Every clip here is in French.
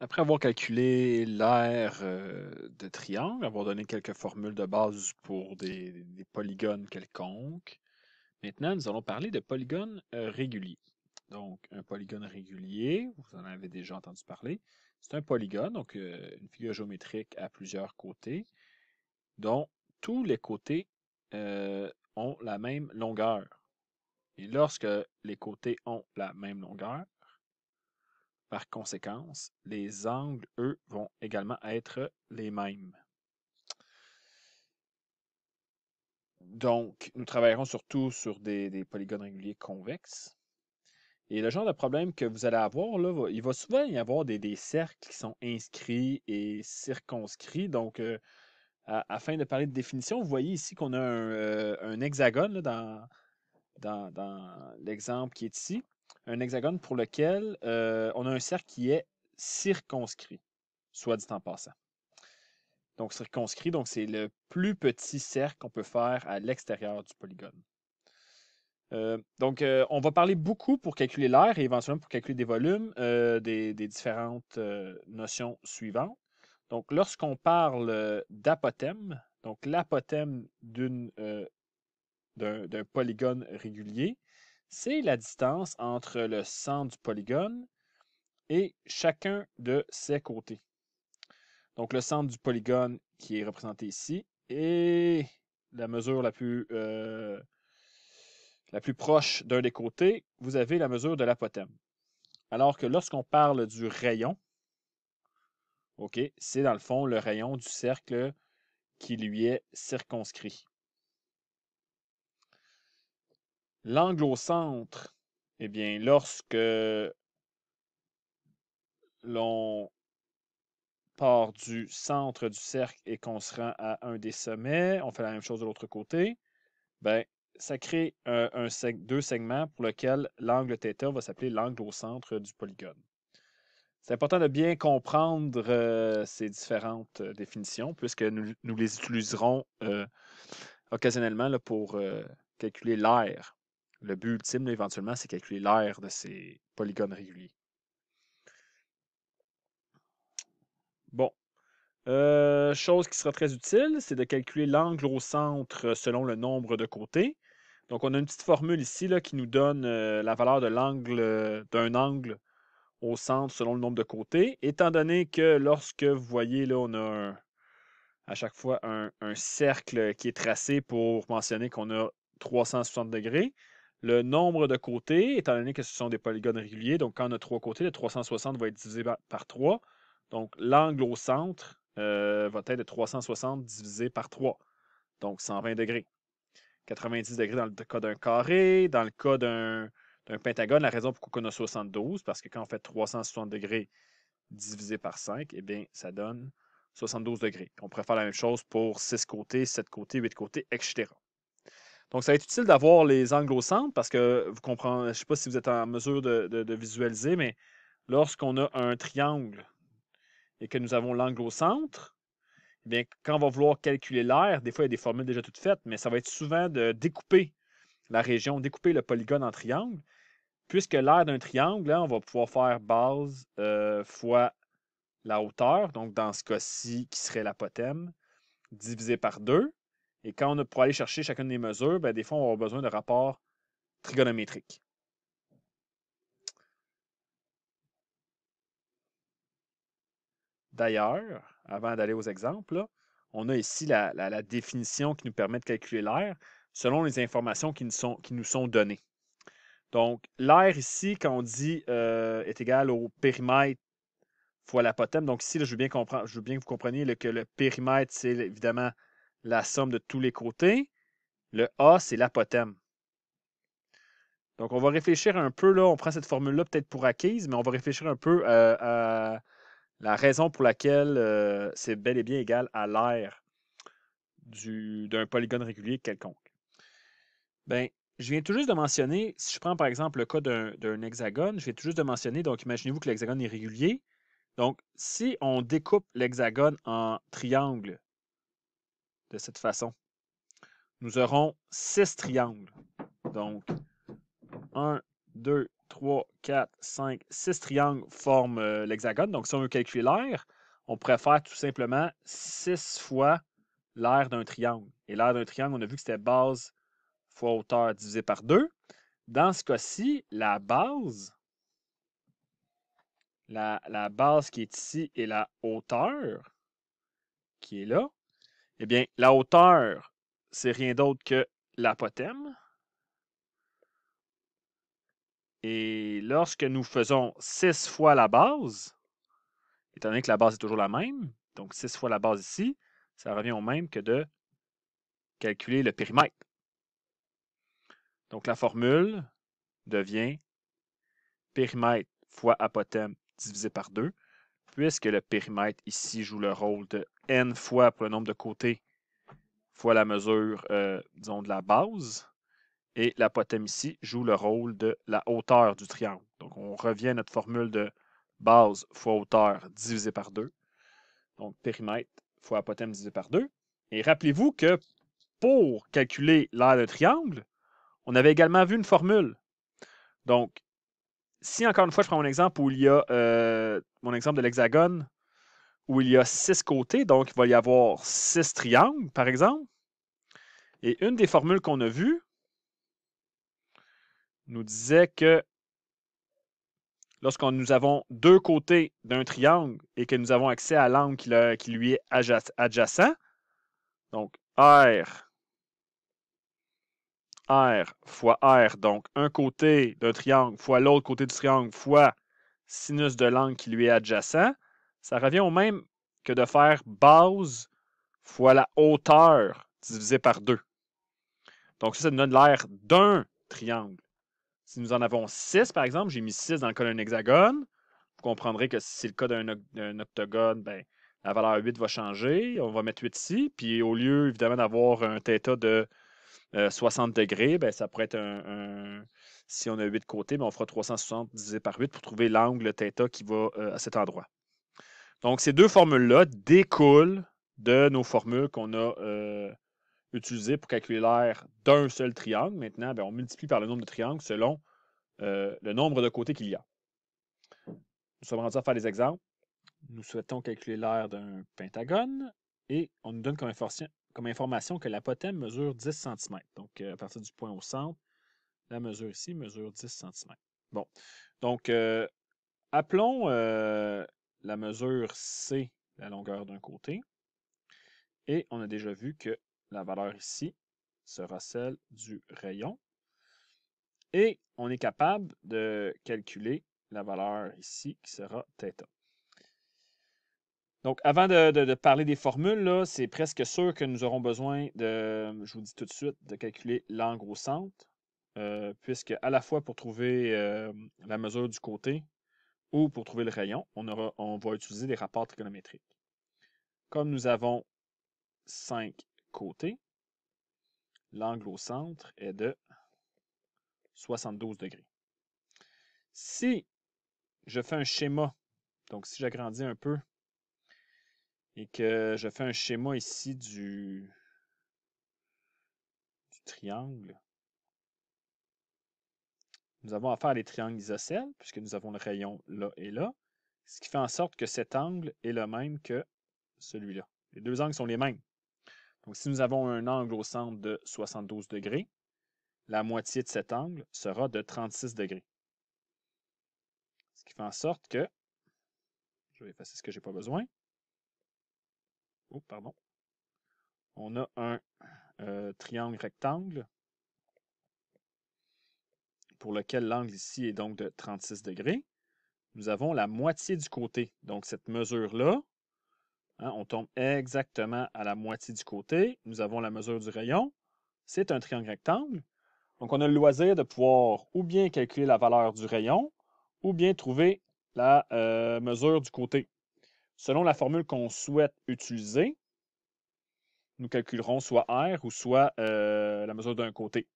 Après avoir calculé l'aire euh, de triangle, avoir donné quelques formules de base pour des, polygones quelconques, maintenant nous allons parler de polygones euh, réguliers. Donc, un polygone régulier, vous en avez déjà entendu parler, c'est un polygone, donc euh, une figure géométrique à plusieurs côtés, dont tous les côtés ont la même longueur. Et lorsque les côtés ont la même longueur, par conséquence, les angles, eux, vont également être les mêmes. Donc, nous travaillerons surtout sur des, polygones réguliers convexes. Et le genre de problème que vous allez avoir, il va souvent y avoir des, cercles qui sont inscrits et circonscrits. Donc, euh, afin de parler de définition, vous voyez ici qu'on a un, euh, hexagone dans l'exemple qui est ici un hexagone pour lequel euh, on a un cercle qui est circonscrit, soit dit en passant. Donc circonscrit, donc c'est le plus petit cercle qu'on peut faire à l'extérieur du polygone. Euh, donc, euh, on va parler beaucoup pour calculer l'air et éventuellement pour calculer des volumes des, des, différentes notions suivantes. Donc, lorsqu'on parle d'apothème, donc l'apothème d'un polygone régulier, c'est la distance entre le centre du polygone et chacun de ses côtés. Donc le centre du polygone qui est représenté ici et la mesure la plus, euh, la plus proche d'un des côtés, vous avez la mesure de l'apothème. Alors que lorsqu'on parle du rayon, OK, c'est dans le fond le rayon du cercle qui lui est circonscrit. L'angle au centre, eh bien, lorsque l'on part du centre du cercle et qu'on se rend à un des sommets, on fait la même chose de l'autre côté, ben, ça crée deux segments pour lesquels l'angle θ va s'appeler l'angle au centre du polygone. C'est important de bien comprendre euh, ces différentes euh, définitions puisque nous, les utiliserons euh, occasionnellement pour calculer l'air le but ultime, éventuellement, c'est calculer l'aire de ces polygones réguliers. Bon. Euh, chose qui sera très utile, c'est de calculer l'angle au centre selon le nombre de côtés. Donc, on a une petite formule ici là, qui nous donne euh, la valeur de l'angle euh, d'un angle au centre selon le nombre de côtés. Étant donné que lorsque vous voyez, là, on a à chaque fois un cercle qui est tracé pour mentionner qu'on a 360 degrés, le nombre de côtés, étant donné que ce sont des polygones réguliers, donc quand on a trois côtés, le 360 va être divisé par 3. Donc l'angle au centre euh, va être de 360 divisé par 3, donc 120 degrés. 90 degrés dans le cas d'un carré, dans le cas d'un pentagone, la raison pour laquelle on a 72, parce que quand on fait 360 degrés divisé par 5, eh bien, ça donne 72 degrés. On pourrait faire la même chose pour 6 côtés, 7 côtés, 8 côtés, etc. Donc, ça va être utile d'avoir les angles au centre parce que vous comprenez, je ne sais pas si vous êtes en mesure de, visualiser, mais lorsqu'on a un triangle et que nous avons l'angle au centre, eh bien, quand on va vouloir calculer l'air, des fois, il y a des formules déjà toutes faites, mais ça va être souvent de découper la région, découper le polygone en triangle. Puisque l'air d'un triangle, hein, on va pouvoir faire base euh, fois la hauteur, donc dans ce cas-ci, qui serait l'apothème, divisé par 2. Et quand on pour aller chercher chacune des mesures, ben, des fois, on aura besoin de rapports trigonométriques. D'ailleurs, avant d'aller aux exemples, on a ici la, définition qui nous permet de calculer l'air selon les informations qui nous sont, qui nous sont données. Donc, l'air ici, quand on dit euh, est égal au périmètre fois l'apothème. Donc ici, je, veux bien que vous compreniez que le périmètre, c'est évidemment la somme de tous les côtés. Le A, c'est l'apothème. Donc, on va réfléchir un peu, là, on prend cette formule-là peut-être pour acquise, mais on va réfléchir un peu euh, à la raison pour laquelle euh, c'est bel et bien égal à l'air d'un polygone régulier quelconque. Bien, je viens tout juste de mentionner, si je prends par exemple le cas d'un hexagone, je viens tout juste de mentionner, donc imaginez-vous que l'hexagone est régulier. Donc, si on découpe l'hexagone en triangles, de cette façon. Nous aurons six triangles. Donc, 1, 2, 3, 4, 5, 6 triangles forment euh, l'hexagone. Donc, si on veut calculer l'air, on pourrait faire tout simplement 6 fois l'air d'un triangle. Et l'air d'un triangle, on a vu que c'était base fois hauteur divisé par 2. Dans ce cas-ci, la base, la, base qui est ici et la hauteur qui est là, eh bien, la hauteur, c'est rien d'autre que l'apothème. Et lorsque nous faisons 6 fois la base, étant donné que la base est toujours la même, donc 6 fois la base ici, ça revient au même que de calculer le périmètre. Donc la formule devient périmètre fois apothème divisé par 2, puisque le périmètre ici joue le rôle de n fois pour le nombre de côtés fois la mesure, euh, disons, de la base. Et l'apothème, ici joue le rôle de la hauteur du triangle. Donc, on revient à notre formule de base fois hauteur divisé par 2. Donc, périmètre fois apothème divisé par 2. Et rappelez-vous que pour calculer l'aire d'un triangle, on avait également vu une formule. Donc, si encore une fois, je prends mon exemple où il y a euh, mon exemple de l'hexagone, où il y a six côtés, donc il va y avoir six triangles, par exemple. Et une des formules qu'on a vues nous disait que lorsqu'on nous avons deux côtés d'un triangle et que nous avons accès à l'angle qui lui est adjacent, donc R R fois R, donc un côté d'un triangle fois l'autre côté du triangle fois sinus de l'angle qui lui est adjacent, ça revient au même que de faire base fois la hauteur divisé par 2. Donc ça, ça nous donne l'air d'un triangle. Si nous en avons 6, par exemple, j'ai mis 6 dans le cas d'un hexagone, vous comprendrez que si c'est le cas d'un octogone, ben, la valeur 8 va changer. On va mettre 8 ici. Puis au lieu, évidemment, d'avoir un θ de 60 euh, degrés, ben, ça pourrait être un, Si on a 8 côtés, mais ben, on fera 360 divisé par 8 pour trouver l'angle θ qui va euh, à cet endroit. Donc, ces deux formules-là découlent de nos formules qu'on a euh, utilisées pour calculer l'air d'un seul triangle. Maintenant, ben, on multiplie par le nombre de triangles selon le nombre de côtés qu'il y a. Nous sommes rendus à faire des exemples. Nous souhaitons calculer l'aire d'un pentagone et on nous donne comme, comme information que la mesure 10 cm. Donc, euh, à partir du point au centre, la mesure ici mesure 10 cm. Bon. Donc, euh, appelons euh, la mesure C la longueur d'un côté. Et on a déjà vu que la valeur ici sera celle du rayon. Et on est capable de calculer la valeur ici qui sera θ. Donc, avant de, parler des formules, c'est presque sûr que nous aurons besoin de, je vous dis tout de suite, de calculer l'angle au centre, euh, puisque à la fois pour trouver euh, la mesure du côté ou pour trouver le rayon, on, aura, on va utiliser des rapports trigonométriques. Comme nous avons cinq côtés, l'angle au centre est de 72 degrés. Si je fais un schéma, donc si j'agrandis un peu et que je fais un schéma ici du, triangle. Nous avons affaire à des triangles isocèles, puisque nous avons le rayon là et là, ce qui fait en sorte que cet angle est le même que celui-là. Les deux angles sont les mêmes. Donc si nous avons un angle au centre de 72 degrés, la moitié de cet angle sera de 36 degrés. Ce qui fait en sorte que, je vais effacer ce que j'ai pas besoin, Oh, pardon. On a un euh, triangle rectangle pour lequel l'angle ici est donc de 36 degrés. Nous avons la moitié du côté. Donc cette mesure-là, hein, on tombe exactement à la moitié du côté. Nous avons la mesure du rayon. C'est un triangle rectangle. Donc on a le loisir de pouvoir ou bien calculer la valeur du rayon ou bien trouver la euh, mesure du côté. Selon la formule qu'on souhaite utiliser, nous calculerons soit R ou soit euh, la mesure d'un côté.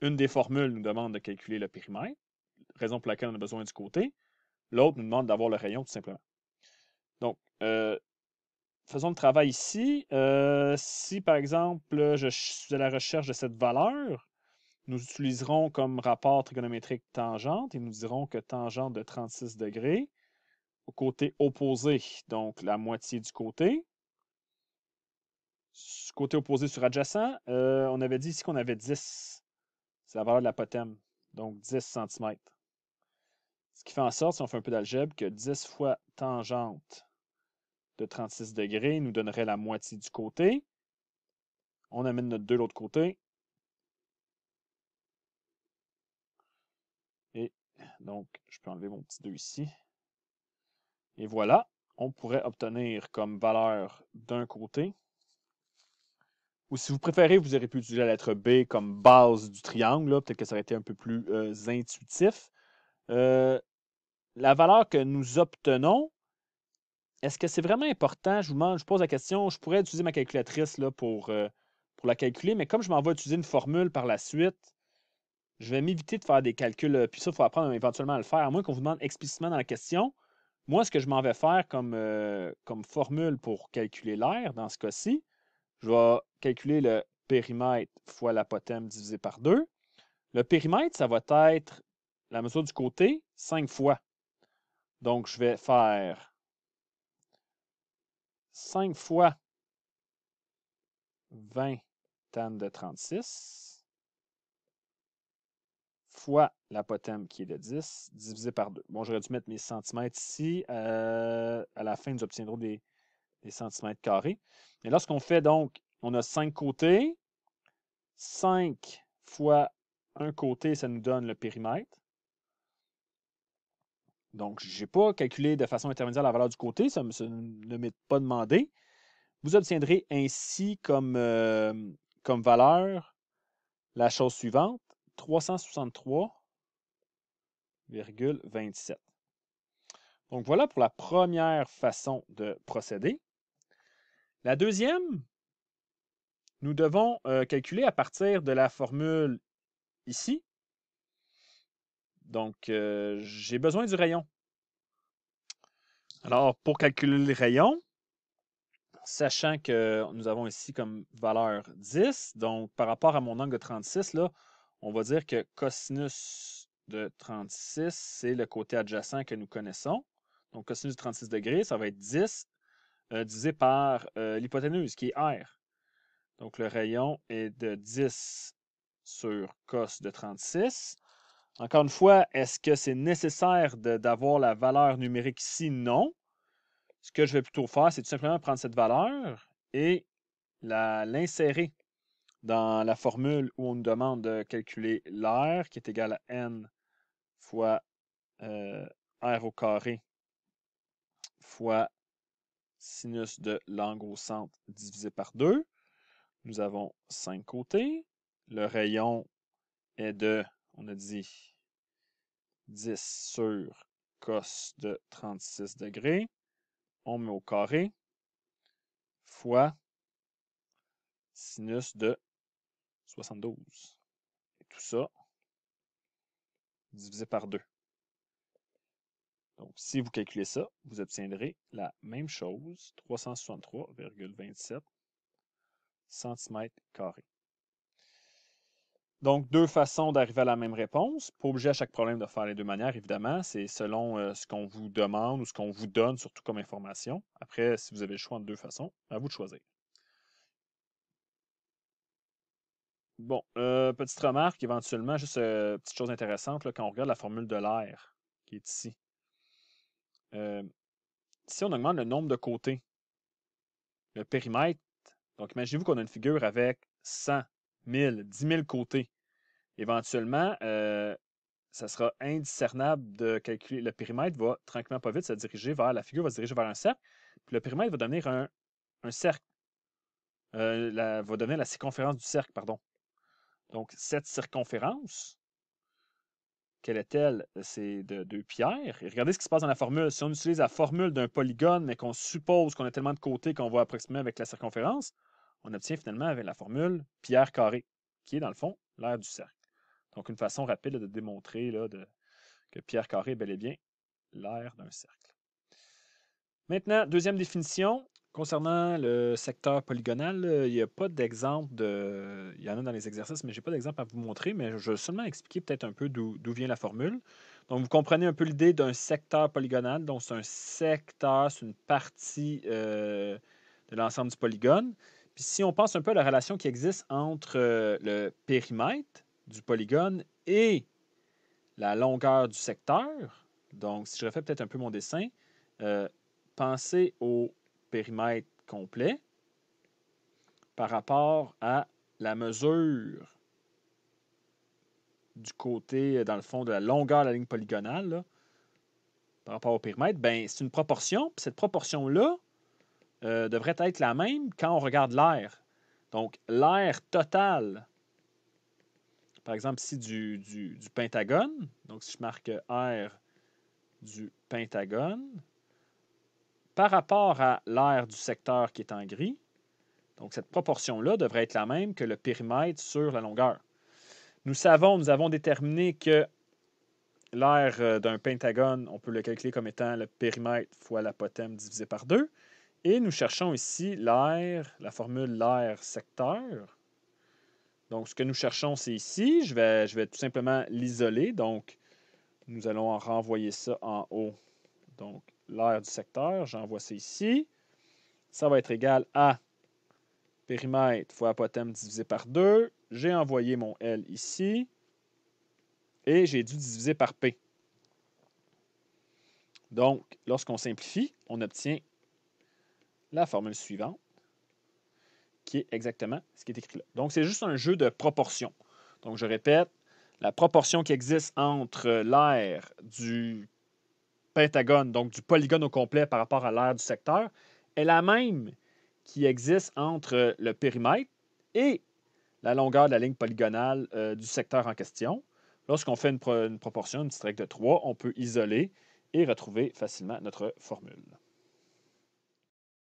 Une des formules nous demande de calculer le périmètre, raison pour laquelle on a besoin du côté. L'autre nous demande d'avoir le rayon, tout simplement. Donc, euh, faisons le travail ici. Euh, si, par exemple, je suis à la recherche de cette valeur, nous utiliserons comme rapport trigonométrique tangente et nous dirons que tangente de 36 degrés côté opposé, donc la moitié du côté. Côté opposé sur adjacent, euh, on avait dit ici qu'on avait 10. C'est la valeur de l'apotème, donc 10 cm. Ce qui fait en sorte, si on fait un peu d'algèbre, que 10 fois tangente de 36 degrés nous donnerait la moitié du côté. On amène notre 2 de l'autre côté. Et donc, je peux enlever mon petit 2 ici. Et voilà, on pourrait obtenir comme valeur d'un côté, ou si vous préférez, vous aurez pu utiliser la lettre B comme base du triangle, peut-être que ça aurait été un peu plus euh, intuitif. Euh, la valeur que nous obtenons, est-ce que c'est vraiment important? Je vous, demande, je pose la question, je pourrais utiliser ma calculatrice là, pour, euh, pour la calculer, mais comme je m'en vais utiliser une formule par la suite, je vais m'éviter de faire des calculs, puis ça, il faut apprendre éventuellement à le faire, à moins qu'on vous demande explicitement dans la question. Moi, ce que je m'en vais faire euh, comme, formule pour calculer l'air dans ce cas-ci, je vais calculer le périmètre fois l'apothème divisé par 2. Le périmètre, ça va être la mesure du côté 5 fois. Donc, je vais faire 5 fois 20 tan de 36 fois l'apothème qui est de 10 divisé par 2. Bon, j'aurais dû mettre mes centimètres ici. Euh, à la fin, nous obtiendrons des, centimètres carrés. Mais lorsqu'on fait donc, on a 5 côtés. 5 fois un côté, ça nous donne le périmètre. Donc, je n'ai pas calculé de façon intermédiaire la valeur du côté, ça, ne m'est pas demandé. Vous obtiendrez ainsi comme, euh, comme valeur la chose suivante. 363,27. Donc voilà pour la première façon de procéder. La deuxième, nous devons euh, calculer à partir de la formule ici. Donc euh, j'ai besoin du rayon. Alors pour calculer le rayon, sachant que nous avons ici comme valeur 10, donc par rapport à mon angle de 36, là, on va dire que cosinus de 36, c'est le côté adjacent que nous connaissons. Donc, cosinus de 36 degrés, ça va être 10 euh, divisé par euh, l'hypoténuse, qui est R. Donc, le rayon est de 10 sur cos de 36. Encore une fois, est-ce que c'est nécessaire d'avoir la valeur numérique ici? Non. Ce que je vais plutôt faire, c'est tout simplement prendre cette valeur et l'insérer dans la formule où on nous demande de calculer l'air, qui est égal à n fois euh, r au carré fois sinus de l'angle au centre divisé par 2. Nous avons 5 côtés. Le rayon est de, on a dit, 10 sur cos de 36 degrés. On met au carré fois sinus de 72. Et tout ça divisé par 2. Donc, si vous calculez ça, vous obtiendrez la même chose, 363,27 cm Donc, deux façons d'arriver à la même réponse. Pas obligé à chaque problème de faire les deux manières, évidemment. C'est selon euh, ce qu'on vous demande ou ce qu'on vous donne, surtout comme information. Après, si vous avez le choix de deux façons, à vous de choisir. Bon, euh, petite remarque, éventuellement, juste une euh, petite chose intéressante, là, quand on regarde la formule de l'air qui est ici. Euh, si on augmente le nombre de côtés, le périmètre, donc imaginez-vous qu'on a une figure avec 100, 1000, 10 000 côtés. Éventuellement, ça sera indiscernable de calculer. Le périmètre va tranquillement pas vite se diriger vers, la figure va se diriger vers un cercle, puis le périmètre va donner un, cercle. va devenir la circonférence du cercle, pardon. Donc, cette circonférence, quelle est-elle? C'est de deux pierres. regardez ce qui se passe dans la formule. Si on utilise la formule d'un polygone, mais qu'on suppose qu'on a tellement de côtés qu'on va approximer avec la circonférence, on obtient finalement avec la formule pierre carrée, qui est dans le fond l'aire du cercle. Donc, une façon rapide de démontrer là, que pierre carrée est bel et bien l'aire d'un cercle. Maintenant, deuxième définition, Concernant le secteur polygonal, il n'y a pas d'exemple de. Il y en a dans les exercices, mais je n'ai pas d'exemple à vous montrer, mais je vais seulement expliquer peut-être un peu d'où vient la formule. Donc, vous comprenez un peu l'idée d'un secteur polygonal. Donc, c'est un secteur, c'est une partie euh, de l'ensemble du polygone. Puis, si on pense un peu à la relation qui existe entre euh, le périmètre du polygone et la longueur du secteur, donc si je refais peut-être un peu mon dessin, euh, pensez au périmètre complet par rapport à la mesure du côté, euh, dans le fond, de la longueur de la ligne polygonale par rapport au périmètre, ben, c'est une proportion. cette proportion-là euh, devrait être la même quand on regarde l'air. Donc, l'air total, par exemple, ici du, du pentagone, donc si je marque R du pentagone, par rapport à l'aire du secteur qui est en gris. Donc, cette proportion-là devrait être la même que le périmètre sur la longueur. Nous savons, nous avons déterminé que l'aire euh, d'un pentagone, on peut le calculer comme étant le périmètre fois l'apothème divisé par 2. Et nous cherchons ici l'aire, la formule l'aire secteur. Donc, ce que nous cherchons, c'est ici. Je vais, je vais tout simplement l'isoler. Donc, nous allons en renvoyer ça en haut. Donc, l'aire du secteur, j'envoie ça ici. Ça va être égal à périmètre fois apothème divisé par 2. J'ai envoyé mon L ici et j'ai dû diviser par P. Donc, lorsqu'on simplifie, on obtient la formule suivante, qui est exactement ce qui est écrit là. Donc, c'est juste un jeu de proportions. Donc, je répète, la proportion qui existe entre l'aire du donc du polygone au complet par rapport à l'aire du secteur, est la même qui existe entre euh, le périmètre et la longueur de la ligne polygonale euh, du secteur en question. Lorsqu'on fait une, une proportion, une petite de 3, on peut isoler et retrouver facilement notre formule.